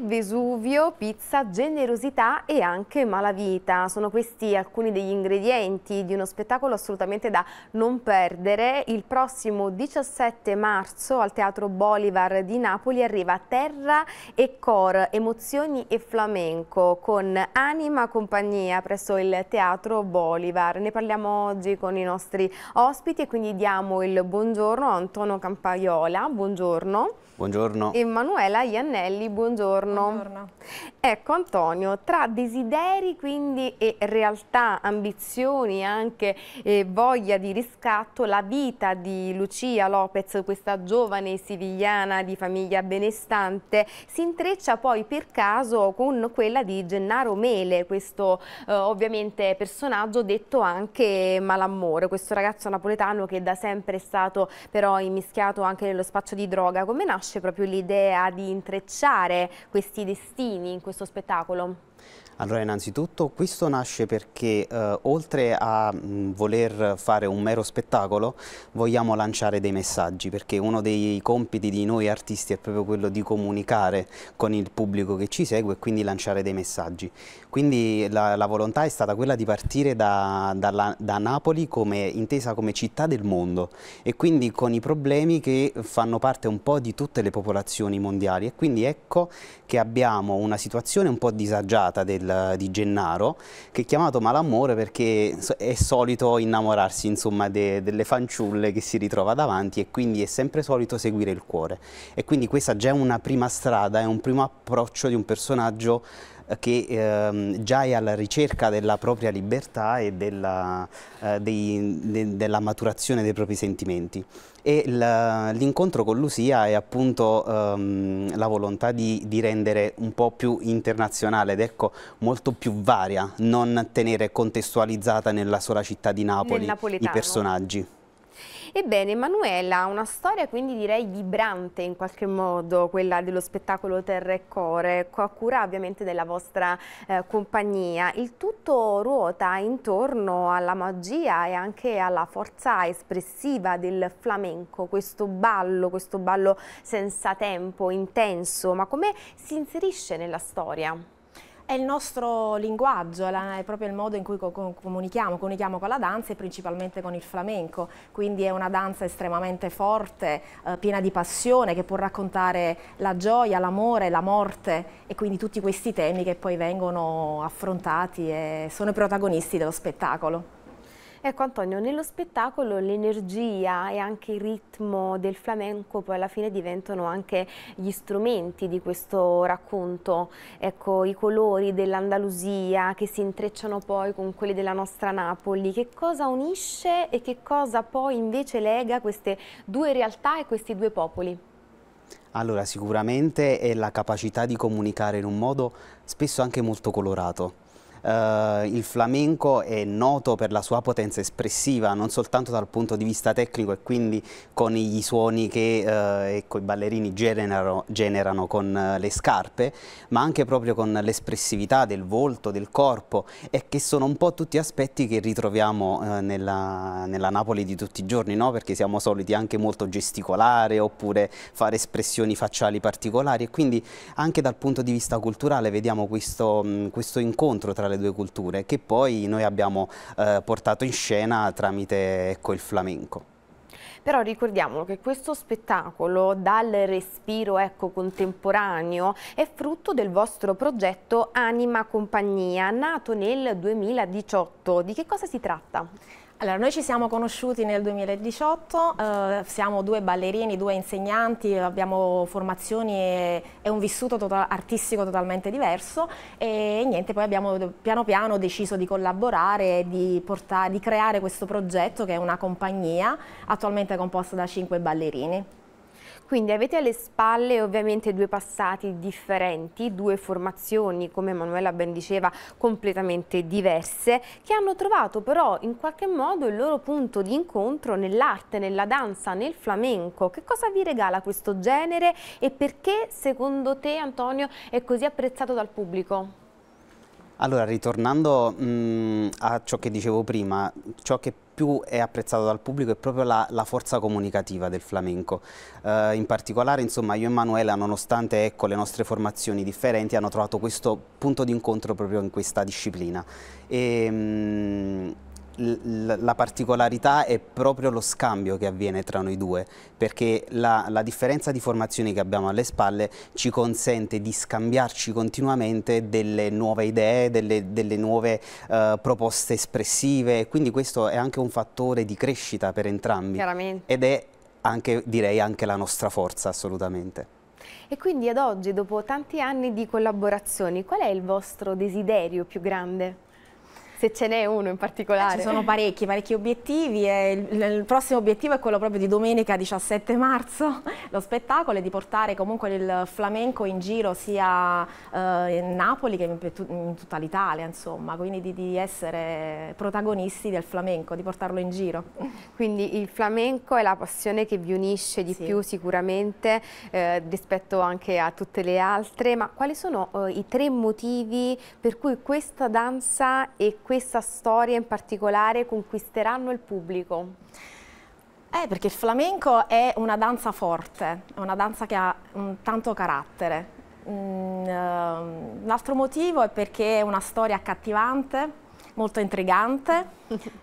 Vesuvio, pizza, generosità e anche malavita. Sono questi alcuni degli ingredienti di uno spettacolo assolutamente da non perdere. Il prossimo 17 marzo al Teatro Bolivar di Napoli arriva Terra e Cor, Emozioni e Flamenco con Anima Compagnia presso il Teatro Bolivar. Ne parliamo oggi con i nostri ospiti e quindi diamo il buongiorno a Antonio Campaiola. Buongiorno. Buongiorno. Emanuela Iannelli, buongiorno. Buongiorno. Buongiorno. Ecco Antonio, tra desideri quindi e realtà, ambizioni anche eh, voglia di riscatto, la vita di Lucia Lopez, questa giovane sivigliana di famiglia benestante, si intreccia poi per caso con quella di Gennaro Mele, questo eh, ovviamente personaggio detto anche Malamore, questo ragazzo napoletano che da sempre è stato però immischiato anche nello spaccio di droga. Come nasce proprio l'idea di intrecciare questi destini in questo spettacolo? Allora innanzitutto questo nasce perché eh, oltre a mh, mm, voler fare un mero spettacolo vogliamo lanciare dei messaggi perché uno dei compiti di noi artisti è proprio quello di comunicare con il pubblico che ci segue e quindi lanciare dei messaggi. Quindi la, la volontà è stata quella di partire da, da, da Napoli come, intesa come città del mondo e quindi con i problemi che fanno parte un po' di tutte le popolazioni mondiali e quindi ecco che abbiamo una situazione un po' disagiata innamorata del, di Gennaro, che è chiamato Malamore perché è solito innamorarsi insomma, de, delle fanciulle che si ritrova davanti e quindi è sempre solito seguire il cuore. E quindi questa già è una prima strada, è un primo approccio di un personaggio che ehm, già è alla ricerca della propria libertà e della, eh, dei, de, della maturazione dei propri sentimenti. E l'incontro con Lucia è appunto ehm, la volontà di, di, rendere un po' più internazionale ed ecco molto più varia, non tenere contestualizzata nella sola città di Napoli i personaggi. Ebbene, Manuela una storia quindi direi vibrante in qualche modo, quella dello spettacolo Terra e Core, a cura ovviamente della vostra eh, compagnia. Il tutto ruota intorno alla magia e anche alla forza espressiva del flamenco, questo ballo, questo ballo senza tempo, intenso, ma come si inserisce nella storia? È il nostro linguaggio, è proprio il modo in cui comunichiamo, comunichiamo con la danza e principalmente con il flamenco, quindi è una danza estremamente forte, eh, piena di passione, che può raccontare la gioia, l'amore, la morte e quindi tutti questi temi che poi vengono affrontati e sono i protagonisti dello spettacolo. Ecco Antonio, nello spettacolo l'energia e anche il ritmo del flamenco poi alla fine diventano anche gli strumenti di questo racconto, ecco i colori dell'Andalusia che si intrecciano poi con quelli della nostra Napoli, che cosa unisce e che cosa poi invece lega queste due realtà e questi due popoli? Allora sicuramente è la capacità di comunicare in un modo spesso anche molto colorato eh, il flamenco è noto per la sua potenza espressiva, non soltanto dal punto di vista tecnico e quindi con i suoni che eh, ecco, i ballerini generano, generano con eh, le scarpe, ma anche proprio con l'espressività del volto, del corpo e che sono un po' tutti aspetti che ritroviamo eh, nella, nella, Napoli di tutti i giorni, no? perché siamo soliti anche molto gesticolare oppure fare espressioni facciali particolari e quindi anche dal punto di vista culturale vediamo questo, mm, questo incontro tra le le due culture che poi noi abbiamo eh, portato in scena tramite ecco, il flamenco. Però ricordiamolo che questo spettacolo dal respiro ecco, contemporaneo è frutto del vostro progetto Anima Compagnia, nato nel 2018. Di che cosa si tratta? Allora, noi ci siamo conosciuti nel 2018, eh, siamo due ballerini, due insegnanti, abbiamo formazioni e, e un vissuto total, artistico totalmente diverso e niente, poi abbiamo piano piano deciso di collaborare e di, portare, di creare questo progetto che è una compagnia attualmente composta da cinque ballerini. Quindi avete alle spalle ovviamente due passati differenti, due formazioni, come Manuela ben diceva, completamente diverse, che hanno trovato però in qualche modo il loro punto di incontro nell'arte, nella danza, nel flamenco. Che cosa vi regala questo genere e perché secondo te Antonio è così apprezzato dal pubblico? Allora, ritornando mh, mm, a ciò che dicevo prima, ciò che più è apprezzato dal pubblico è proprio la, la forza comunicativa del flamenco. Uh, in particolare, insomma, io e Manuela, nonostante ecco, le nostre formazioni differenti, hanno trovato questo punto di incontro proprio in questa disciplina. E, ehm, mh, la particolarità è proprio lo scambio che avviene tra noi due, perché la, la, differenza di formazioni che abbiamo alle spalle ci consente di scambiarci continuamente delle nuove idee, delle, delle nuove uh, proposte espressive, quindi questo è anche un fattore di crescita per entrambi. Chiaramente. Ed è anche, direi, anche la nostra forza assolutamente. E quindi ad oggi, dopo tanti anni di collaborazioni, qual è il vostro desiderio più grande? se ce n'è uno in particolare. Eh, ci sono parecchi, parecchi obiettivi il, il, prossimo obiettivo è quello proprio di domenica 17 marzo, lo spettacolo è di portare comunque il flamenco in giro sia eh, in Napoli che in, in tutta l'Italia, insomma, quindi di, di, essere protagonisti del flamenco, di portarlo in giro. Quindi il flamenco è la passione che vi unisce di sì. più sicuramente eh, rispetto anche a tutte le altre, ma quali sono eh, i tre motivi per cui questa danza e questa questa storia in particolare conquisteranno il pubblico? Eh, perché il flamenco è una danza forte, è una danza che ha un tanto carattere. Mm, ehm, uh, l'altro motivo è perché è una storia accattivante, molto intrigante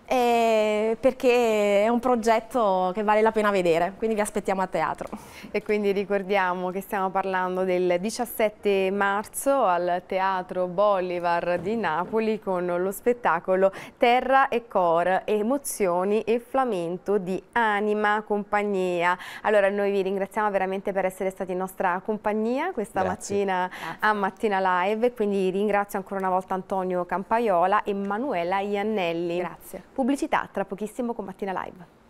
perché è un progetto che vale la pena vedere, quindi vi aspettiamo a teatro. E quindi ricordiamo che stiamo parlando del 17 marzo al Teatro Bolivar di Napoli con lo spettacolo Terra e Cor, emozioni e flamento di Anima Compagnia. Allora noi vi ringraziamo veramente per essere stati in nostra compagnia questa Grazie. mattina Grazie. a Mattina Live, quindi ringrazio ancora una volta Antonio Campaiola e Manuel Manuela Iannelli. Grazie. Pubblicità tra pochissimo con Mattina Live.